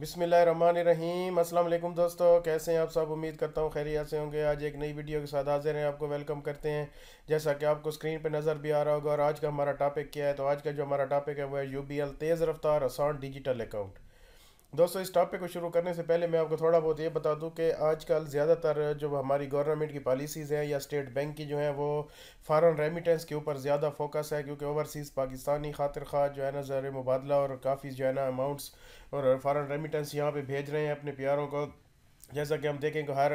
बिसमीम अल्लाम दोस्तों कैसे हैं आप सब उम्मीद करता हूँ खैरियत से होंगे आज एक नई वीडियो के साथ हाजिर हैं आपको वेलकम करते हैं जैसा कि आपको स्क्रीन पर नज़र भी आ रहा होगा और आज का हमारा टॉपिक क्या है तो आज का जो हमारा टॉपिक है वो है यू बी एल तेज़ रफ्तार आसान डिजिटल अकाउंट दोस्तों इस टॉपिक को शुरू करने से पहले मैं आपको थोड़ा बहुत ये बता दूं कि आजकल ज़्यादातर जो हमारी गवर्नमेंट की पॉलिसीज़ हैं या स्टेट बैंक की जो है वो फॉरेन रेमिटेंस के ऊपर ज़्यादा फोकस है क्योंकि ओवरसीज़ पाकिस्तानी खातिर खा जो है ना ज़र मुबादला और काफ़ी जो है ना अमाउंट्स और फॉरेन रेमिटेंस यहाँ पर भेज रहे हैं अपने प्यारों को जैसा कि हम देखें कि हर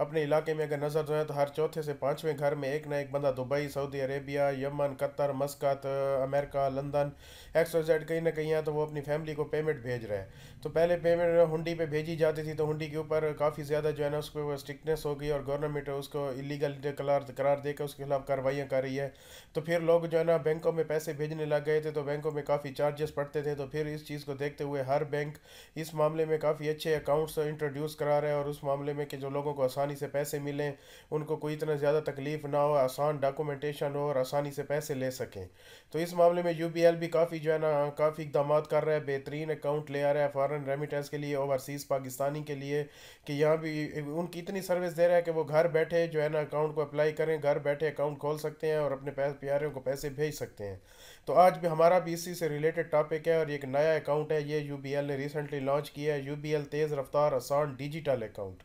अपने इलाके में अगर नज़र जाए तो हर चौथे से पाँचवें घर में एक ना एक बंदा Dubai Saudi Arabia Yemen Qatar Muscat America London XYZ कहीं ना कहीं है तो वो अपनी फैमिली को पेमेंट भेज रहे हैं तो पहले पेमेंट हुंडी पे भेजी जाती थी तो हुंडी के ऊपर काफ़ी ज़्यादा जो है ना उसको स्ट्रिक्टनेस हो गई और गवर्नमेंट उसको इलीगल करार करार देकर उसके खिलाफ कार्रवाइयाँ कर रही है तो फिर लोग जो है ना बैंकों में पैसे भेजने लग गए थे तो बैंकों में काफ़ी चार्जेस पड़ते थे तो फिर इस चीज़ को देखते हुए हर बैंक इस मामले में काफ़ी अच्छे अकाउंट्स इंट्रोड्यूस करा रहे है और उस मामले में कि जो लोगों को आसानी से पैसे मिलें उनको कोई इतना ज़्यादा तकलीफ़ ना हो आसान डॉक्यूमेंटेशन हो और आसानी से पैसे ले सकें तो इस मामले में यू भी काफ़ी जो है ना काफ़ी इकदाम कर रहा है बेहतरीन अकाउंट ले आ रहा है फ़ॉरन रेमिटेंस के लिए ओवरसीज़ पाकिस्तानी के लिए कि यहाँ भी उनकी इतनी सर्विस दे रहा है कि वो घर बैठे जो है ना अकाउंट को अप्लाई करें घर बैठे अकाउंट खोल सकते हैं और अपने प्यारों को पैसे भेज सकते हैं तो आज भी हमारा भी इसी से रिलेटेड टॉपिक है और एक नया अकाउंट है ये यू ने रिसेंटली लॉन्च किया है यू तेज़ रफ्तार आसान डिजिटल मेल अकाउंट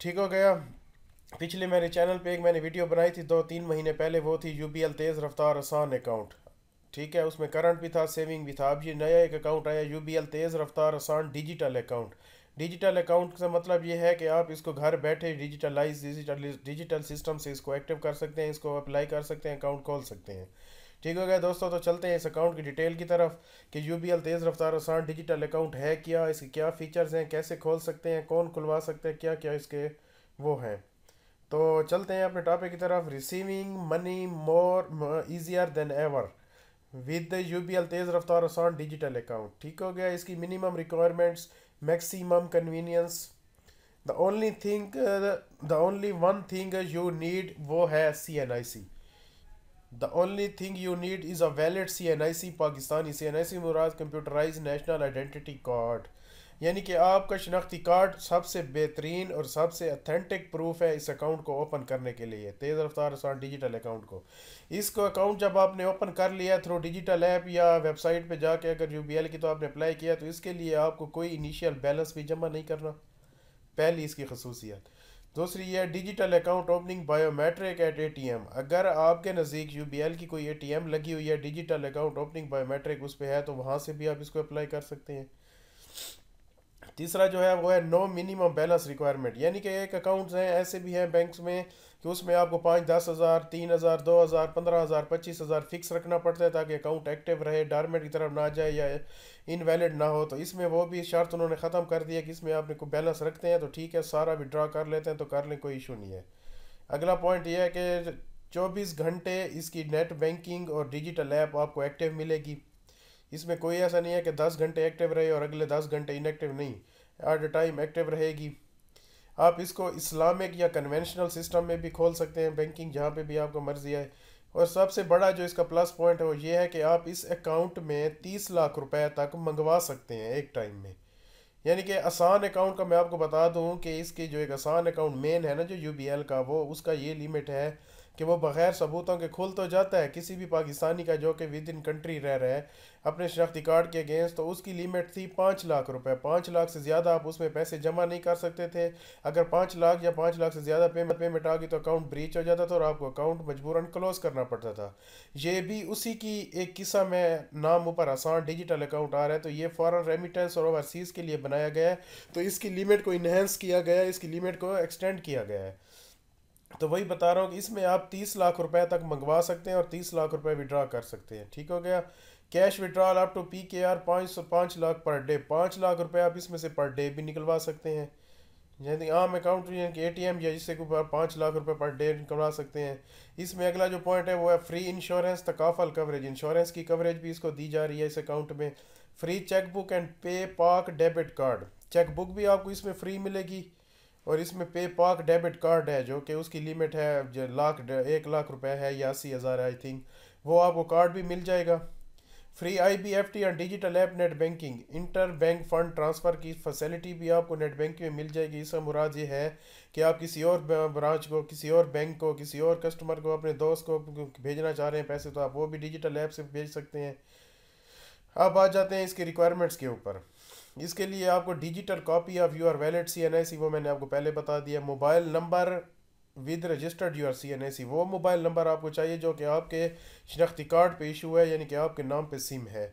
ठीक हो गया पिछले मेरे चैनल पे एक मैंने वीडियो बनाई थी दो तीन महीने पहले वो थी यू तेज़ रफ्तार आसान अकाउंट ठीक है उसमें करंट भी था सेविंग भी था अब ये नया एक अकाउंट आया यू तेज़ रफ्तार आसान डिजिटल अकाउंट डिजिटल अकाउंट का मतलब ये है कि आप इसको घर बैठे डिजिटलाइज डिजिटल डिजिटल सिस्टम से इसको एक्टिव कर सकते हैं इसको अप्लाई कर सकते हैं अकाउंट खोल सकते हैं ठीक हो गया दोस्तों तो चलते हैं इस अकाउंट की डिटेल की तरफ कि यू तेज़ रफ्तार आसान डिजिटल अकाउंट है क्या इसके क्या फ़ीचर्स हैं कैसे खोल सकते हैं कौन खुलवा सकते हैं क्या क्या इसके वो हैं तो चलते हैं अपने टॉपिक की तरफ receiving money more easier than ever with the U B L तेज़ रफ्तार आसान डिजिटल अकाउंट ठीक हो गया इसकी minimum requirements maximum convenience the only thing the only one thing you need वो है C N I C the only thing you need is a valid C N I C Pakistani C N I C मुराद computerize national identity card यानी कि आपका शनाख्ती card सबसे बेहतरीन और सबसे अथेंटिक प्रूफ है इस अकाउंट को ओपन करने के लिए तेज़ रफ्तार आसान डिजिटल अकाउंट को इसको अकाउंट जब आपने ओपन कर लिया थ्रू डिजिटल ऐप या वेबसाइट पर जाके अगर यू बी एल की तो आपने अप्लाई किया तो इसके लिए आपको कोई इनिशियल बैलेंस भी जमा नहीं करना पहली इसकी खसूसियात दूसरी है digital account opening biometric at ATM अगर आपके नज़दीक यू की कोई एटीएम लगी हुई है डिजिटल अकाउंट ओपनिंग बायोमेट्रिक उस पर है तो वहाँ से भी आप इसको अप्लाई कर सकते हैं तीसरा जो है वो है नो मिनिमम बैलेंस रिक्वायरमेंट यानी कि एक अकाउंट्स हैं ऐसे भी हैं बैंक्स में तो उसमें आपको पाँच दस हज़ार तीन हज़ार दो हज़ार पंद्रह हज़ार पच्चीस हज़ार फिक्स रखना पड़ता है ताकि अकाउंट एक्टिव रहे डारमेंट की तरफ ना जाए या इनवैलिड ना हो तो इसमें वो भी शर्त उन्होंने ख़त्म कर दिया कि इसमें आपने को बैलेंस रखते हैं तो ठीक है सारा विड्रा कर लेते हैं तो कर लें कोई इशू नहीं है अगला पॉइंट ये है कि चौबीस घंटे इसकी नेट बैंकिंग और डिजिटल ऐप आपको एक्टिव मिलेगी इसमें कोई ऐसा नहीं है कि दस घंटे एक्टिव रहे और अगले दस घंटे इनएक्टिव नहीं एट अ टाइम एक्टिव रहेगी आप इसको इस्लामिक या कन्वेंशनल सिस्टम में भी खोल सकते हैं बैंकिंग जहाँ पे भी आपको मर्जी है और सबसे बड़ा जो इसका प्लस पॉइंट है वो ये है कि आप इस अकाउंट में तीस लाख रुपए तक मंगवा सकते हैं एक टाइम में यानी कि आसान अकाउंट का मैं आपको बता दूँ कि इसके जो एक आसान अकाउंट मेन है ना जो यू का वो उसका ये लिमिट है कि वो बग़ैर सबूतों के खुल तो जाता है किसी भी पाकिस्तानी का जो कि विद इन कंट्री रह रहा है अपने शनाख्ती कार्ड के अगेंस्ट तो उसकी लिमिट थी पाँच लाख रुपए पाँच लाख से ज़्यादा आप उसमें पैसे जमा नहीं कर सकते थे अगर पाँच लाख या पाँच लाख से ज़्यादा पेमेंट पेमेंट आ गई तो अकाउंट ब्रीच हो जाता था और आपको अकाउंट मजबूरन क्लोज करना पड़ता था ये भी उसी की एक किस्म है नाम ऊपर आसान डिजिटल अकाउंट आ रहा है तो ये फ़ॉरन रेमिटेंस और ओवरसीज़ के लिए बनाया गया है तो इसकी लिमिट को इन्हेंस किया गया है इसकी लिमिट को एक्सटेंड किया गया है तो वही बता रहा हूँ कि इसमें आप तीस लाख रुपए तक मंगवा सकते हैं और तीस लाख रुपए विड्रा कर सकते हैं ठीक हो गया कैश विड्रॉल आप टू पी के आर पाँच सौ पाँच लाख पर डे पाँच लाख रुपए आप इसमें से पर डे भी निकलवा सकते हैं यानी आम अकाउंट यानी कि ए टी एम या जिससे आप पाँच लाख रुपए पर डे निकलवा सकते हैं इसमें अगला जो पॉइंट है वो है फ्री इंश्योरेंस तकाफल कवरेज इंश्योरेंस की कवरेज भी इसको दी जा रही है इस अकाउंट में फ्री चेकबुक एंड पे पाक डेबिट कार्ड चेकबुक भी आपको इसमें फ्री मिलेगी और इसमें पे पाक डेबिट कार्ड है जो कि उसकी लिमिट है लाख एक लाख रुपए है या अस्सी हज़ार आई थिंक वो आपको कार्ड भी मिल जाएगा free I B F T और digital app net banking inter bank fund transfer की फैसिलिटी भी आपको नेट बैंकिंग में मिल जाएगी इसका मुराद ये है कि आप किसी और ब्रांच को किसी और बैंक को किसी और कस्टमर को अपने दोस्त को भेजना चाह रहे हैं पैसे तो आप वो भी डिजिटल ऐप से भेज सकते हैं अब आ जाते हैं इसके रिक्वायरमेंट्स के ऊपर इसके लिए आपको digital copy of your valid C N I C वो मैंने आपको पहले बता दिया mobile number with registered your C N I C वो मोबाइल नंबर आपको चाहिए जो कि आपके शनाख्ती कार्ड पे इशू है यानी कि आपके नाम पे सिम है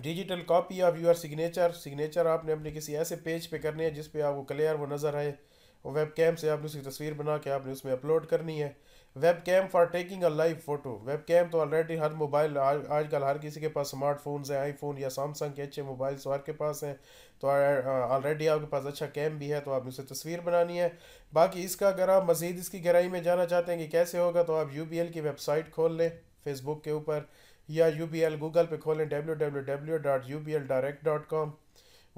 digital copy of your signature signature आपने अपने किसी ऐसे पेज पे करने है जिस पे आपको क्लियर वो नज़र आए और वेब कैम से आपने उसकी तस्वीर बना के आपने उसमें अपलोड करनी है web cam for taking a live photo web cam तो ऑलरेडी हर मोबाइल आजकल हर किसी के पास स्मार्टफोन्स हैं आईफोन या सैमसंग के अच्छे मोबाइल तो हर के पास हैं तो ऑलरेडी आपके पास अच्छा कैम भी है तो आपने उसे तस्वीर बनानी है बाकी इसका अगर आप मज़ीद इसकी गहराई में जाना चाहते हैं कि कैसे होगा तो आप यू की वेबसाइट खोल लें फेसबुक के ऊपर या यू गूगल पर खोलें W W W dot U direct dot com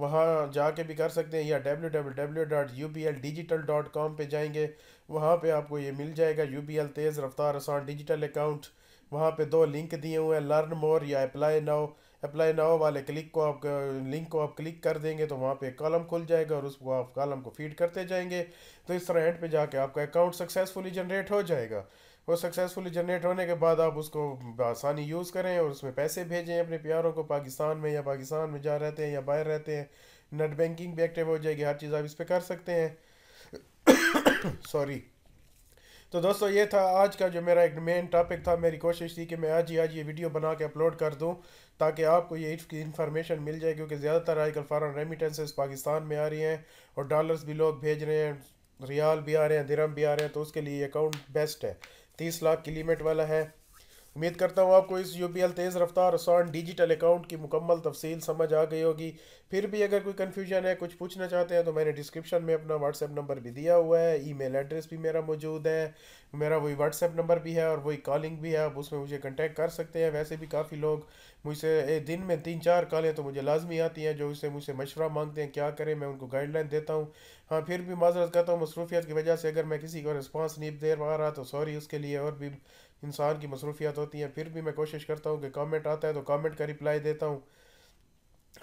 वहाँ जाके भी कर सकते हैं या W W W dot U B L digital dot com पर जाएंगे वहाँ पे आपको ये मिल जाएगा यू पी एल तेज़ रफ्तार आसान डिजिटल अकाउंट वहाँ पे दो लिंक दिए हुए हैं लर्न मोर या अप्लाई नाउ अप्लाई नाउ वाले क्लिक को आप लिंक को आप क्लिक कर देंगे तो वहाँ पे कॉलम खुल जाएगा और उसको आप कॉलम को फीड करते जाएंगे तो इस तरह एंड पे जाके आपका अकाउंट सक्सेसफुली जनरेट हो जाएगा वो सक्सेसफुली जनरेट होने के बाद आप उसको आसानी यूज़ करें और उसमें पैसे भेजें अपने प्यारों को पाकिस्तान में या पाकिस्तान में जा रहते हैं या बाहर रहते हैं नेट बैंकिंग भी एक्टिव हो जाएगी हर चीज़ आप इस पर कर सकते हैं सॉरी तो दोस्तों ये था आज का जो मेरा एक मेन टॉपिक था मेरी कोशिश थी कि मैं आज ही आज ये वीडियो बना के अपलोड कर दूं ताकि आपको ये इन्फॉर्मेशन मिल जाए क्योंकि ज़्यादातर आजकल फॉरन रेमिटेंसेस पाकिस्तान में आ रही हैं और डॉलर्स भी लोग भेज रहे हैं रियाल भी आ रहे हैं दिरम भी आ रहे हैं तो उसके लिए अकाउंट बेस्ट है तीस लाख किलोमीटर वाला है उम्मीद करता हूँ आपको इस यू पी एल तेज़ रफ्तार आसान डिजिटल अकाउंट की मुकम्मल तफसील समझ आ गई होगी फिर भी अगर कोई कन्फ्यूजन है कुछ पूछना चाहते हैं तो मैंने डिस्क्रिप्शन में अपना व्हाट्सएप नंबर भी दिया हुआ है ई मेल एड्रेस भी मेरा मौजूद है मेरा वही व्हाट्सएप नंबर भी है और वही कॉलिंग भी है आप उसमें मुझे कंटेक्ट कर सकते हैं वैसे भी काफ़ी लोग मुझसे दिन में तीन चार कॉलें तो मुझे लाजमी आती हैं जो उससे मुझसे मशवरा मांगते हैं क्या करें मैं उनको गाइडलाइन देता हूँ हाँ फिर भी माजरत करता हूँ मसरूफियत की वजह से अगर मैं किसी को रिस्पॉन्स नहीं दे पा रहा तो सॉरी उसके लिए और भी इंसान की मसरूफियात होती हैं फिर भी मैं कोशिश करता हूँ कि कमेंट आता है तो कमेंट का रिप्लाई देता हूँ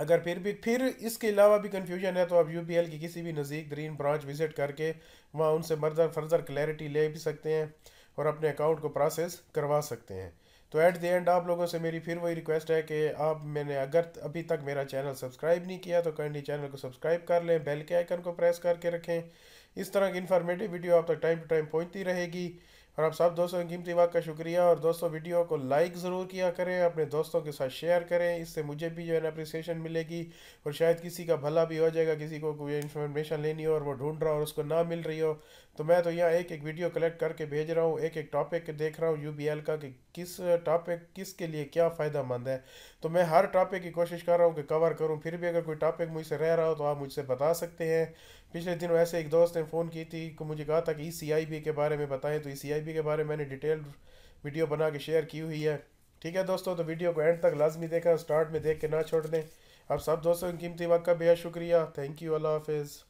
अगर फिर भी फिर इसके अलावा भी कन्फ्यूजन है तो आप यू की किसी भी नज़दीक ग्रीन ब्रांच विज़िट करके वहाँ उनसे मर्दर फर्दर क्लैरिटी ले भी सकते हैं और अपने अकाउंट को प्रोसेस करवा सकते हैं तो ऐट द एंड आप लोगों से मेरी फिर वही रिक्वेस्ट है कि आप मैंने अगर अभी तक मेरा चैनल सब्सक्राइब नहीं किया तो कैंडी चैनल को सब्सक्राइब कर लें बेल के आइकन को प्रेस करके रखें इस तरह की इन्फॉर्मेटिव वीडियो आप तक टाइम टू टाइम पहुँचती रहेगी और आप सब दोस्तों की कीमती वक्त का शुक्रिया और दोस्तों वीडियो को लाइक ज़रूर किया करें अपने दोस्तों के साथ शेयर करें इससे मुझे भी जो है ना अप्रिसिएशन मिलेगी और शायद किसी का भला भी हो जाएगा किसी को कोई इन्फॉर्मेशन लेनी हो और वो ढूंढ रहा हो और उसको ना मिल रही हो तो मैं तो यहाँ एक एक वीडियो कलेक्ट करके भेज रहा हूँ एक एक टॉपिक देख रहा हूँ यू का कि किस टॉपिक किस के लिए क्या फ़ायदा मंद है तो मैं हर टॉपिक की कोशिश कर रहा हूँ कि कवर करूँ फिर भी अगर कोई टॉपिक मुझसे रह रहा हो तो आप मुझसे बता सकते हैं पिछले दिनों ऐसे एक दोस्त ने फ़ोन की थी को मुझे कहा था कि ई e के बारे में बताएं तो ई e के बारे में मैंने डिटेल वीडियो बना के शेयर की हुई है ठीक है दोस्तों तो वीडियो को एंड तक लाजमी देखा स्टार्ट में देख के ना छोड़ दें आप सब दोस्तों की कीमती वक्त का बेहद शुक्रिया थैंक यू अल्लाह हाफिज़